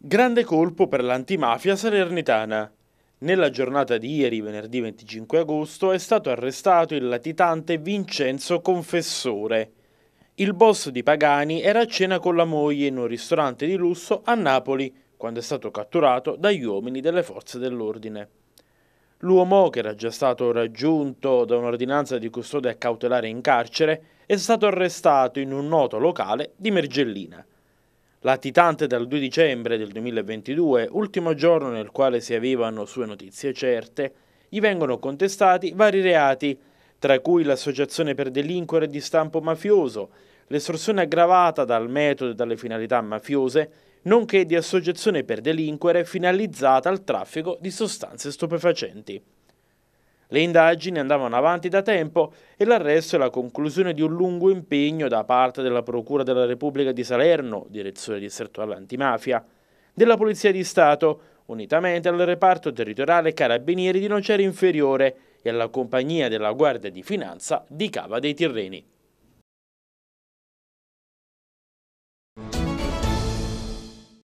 Grande colpo per l'antimafia salernitana. Nella giornata di ieri, venerdì 25 agosto, è stato arrestato il latitante Vincenzo Confessore. Il boss di Pagani era a cena con la moglie in un ristorante di lusso a Napoli, quando è stato catturato dagli uomini delle forze dell'ordine. L'uomo, che era già stato raggiunto da un'ordinanza di custodia cautelare in carcere, è stato arrestato in un noto locale di Mergellina. Latitante dal 2 dicembre del 2022, ultimo giorno nel quale si avevano sue notizie certe, gli vengono contestati vari reati, tra cui l'associazione per delinquere di stampo mafioso, l'estorsione aggravata dal metodo e dalle finalità mafiose, nonché di associazione per delinquere finalizzata al traffico di sostanze stupefacenti. Le indagini andavano avanti da tempo e l'arresto è la conclusione di un lungo impegno da parte della Procura della Repubblica di Salerno, direzione distrettuale antimafia, della Polizia di Stato, unitamente al reparto territoriale Carabinieri di Nocera Inferiore e alla compagnia della Guardia di Finanza di Cava dei Tirreni.